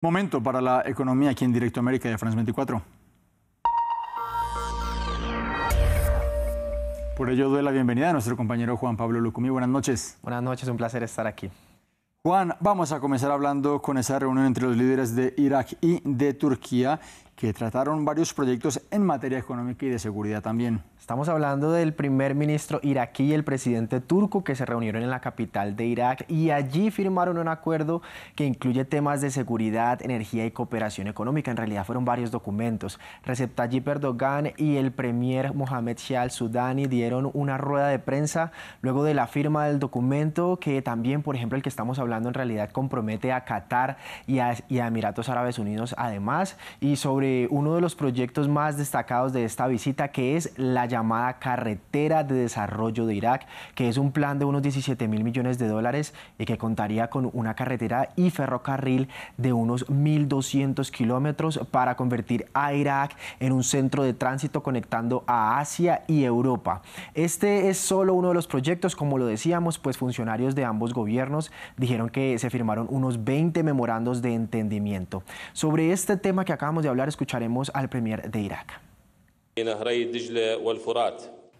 Momento para la economía aquí en Directo América de France 24. Por ello doy la bienvenida a nuestro compañero Juan Pablo Lucumí. Buenas noches. Buenas noches, un placer estar aquí. Juan, vamos a comenzar hablando con esa reunión entre los líderes de Irak y de Turquía que trataron varios proyectos en materia económica y de seguridad también. Estamos hablando del primer ministro iraquí y el presidente turco que se reunieron en la capital de Irak y allí firmaron un acuerdo que incluye temas de seguridad, energía y cooperación económica. En realidad fueron varios documentos. Recep Tayyip Erdogan y el premier Mohamed Sheal sudani dieron una rueda de prensa luego de la firma del documento que también, por ejemplo, el que estamos hablando en realidad compromete a Qatar y a, y a Emiratos Árabes Unidos además y sobre uno de los proyectos más destacados de esta visita, que es la llamada Carretera de Desarrollo de Irak, que es un plan de unos 17 mil millones de dólares y que contaría con una carretera y ferrocarril de unos 1.200 kilómetros para convertir a Irak en un centro de tránsito conectando a Asia y Europa. Este es solo uno de los proyectos, como lo decíamos, pues funcionarios de ambos gobiernos dijeron que se firmaron unos 20 memorandos de entendimiento. Sobre este tema que acabamos de hablar, escucharemos al premier de Irak.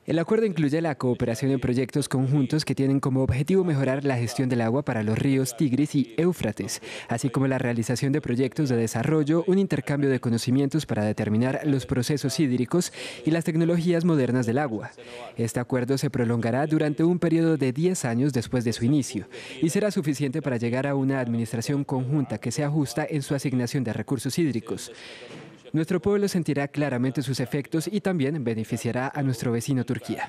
El acuerdo incluye la cooperación en proyectos conjuntos que tienen como objetivo mejorar la gestión del agua para los ríos Tigris y Éufrates, así como la realización de proyectos de desarrollo, un intercambio de conocimientos para determinar los procesos hídricos y las tecnologías modernas del agua. Este acuerdo se prolongará durante un periodo de 10 años después de su inicio y será suficiente para llegar a una administración conjunta que sea justa en su asignación de recursos hídricos. Nuestro pueblo sentirá claramente sus efectos y también beneficiará a nuestro vecino Turquía.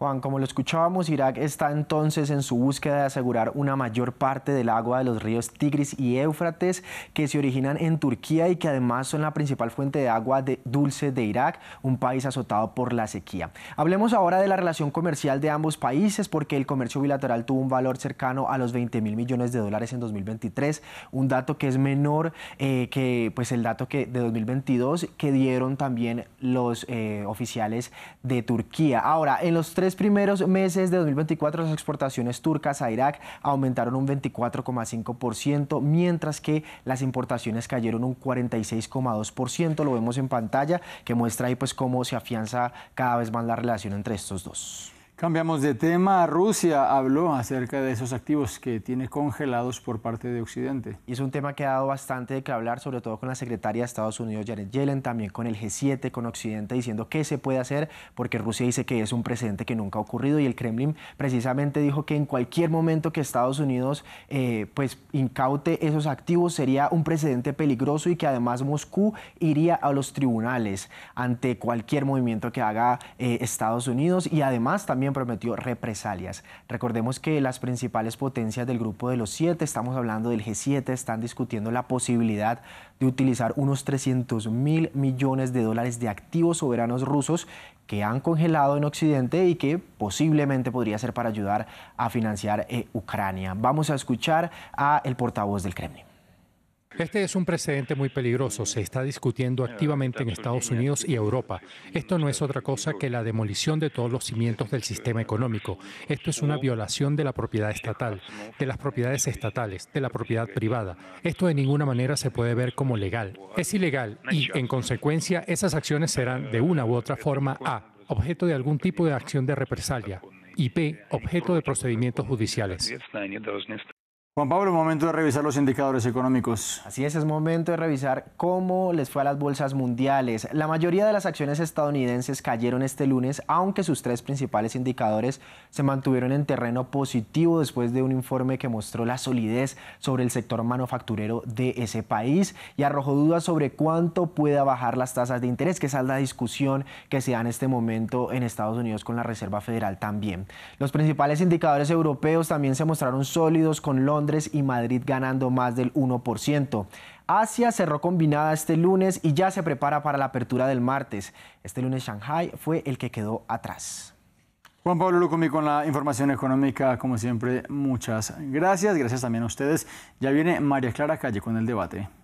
Juan, como lo escuchábamos, Irak está entonces en su búsqueda de asegurar una mayor parte del agua de los ríos Tigris y Éufrates que se originan en Turquía y que además son la principal fuente de agua dulce de Irak, un país azotado por la sequía. Hablemos ahora de la relación comercial de ambos países porque el comercio bilateral tuvo un valor cercano a los 20 mil millones de dólares en 2023, un dato que es menor eh, que pues, el dato que, de 2022 que dieron también los eh, oficiales de Turquía. Ahora, en los tres primeros meses de 2024 las exportaciones turcas a Irak aumentaron un 24,5%, mientras que las importaciones cayeron un 46,2%. Lo vemos en pantalla, que muestra ahí pues cómo se afianza cada vez más la relación entre estos dos. Cambiamos de tema. Rusia habló acerca de esos activos que tiene congelados por parte de Occidente. Y es un tema que ha dado bastante de que hablar, sobre todo con la secretaria de Estados Unidos, Janet Yellen, también con el G7, con Occidente, diciendo qué se puede hacer, porque Rusia dice que es un precedente que nunca ha ocurrido y el Kremlin precisamente dijo que en cualquier momento que Estados Unidos eh, pues incaute esos activos sería un precedente peligroso y que además Moscú iría a los tribunales ante cualquier movimiento que haga eh, Estados Unidos y además también prometió represalias. Recordemos que las principales potencias del grupo de los siete, estamos hablando del G7, están discutiendo la posibilidad de utilizar unos 300 mil millones de dólares de activos soberanos rusos que han congelado en Occidente y que posiblemente podría ser para ayudar a financiar eh, Ucrania. Vamos a escuchar a el portavoz del Kremlin. Este es un precedente muy peligroso. Se está discutiendo activamente en Estados Unidos y Europa. Esto no es otra cosa que la demolición de todos los cimientos del sistema económico. Esto es una violación de la propiedad este estatal, de las propiedades estatales, de la propiedad privada. Esto de ninguna manera se puede ver como legal. Es ilegal y, en consecuencia, esas acciones serán, de una u otra forma, A, objeto de algún tipo de acción de represalia y B, objeto de procedimientos judiciales. Juan Pablo, momento de revisar los indicadores económicos. Así es, es momento de revisar cómo les fue a las bolsas mundiales. La mayoría de las acciones estadounidenses cayeron este lunes, aunque sus tres principales indicadores se mantuvieron en terreno positivo después de un informe que mostró la solidez sobre el sector manufacturero de ese país y arrojó dudas sobre cuánto pueda bajar las tasas de interés, que es la discusión que se da en este momento en Estados Unidos con la Reserva Federal también. Los principales indicadores europeos también se mostraron sólidos con Londres y Madrid ganando más del 1%. Asia cerró combinada este lunes y ya se prepara para la apertura del martes. Este lunes Shanghai fue el que quedó atrás. Juan Pablo Lucumi con la información económica, como siempre, muchas gracias. Gracias también a ustedes. Ya viene María Clara Calle con el debate.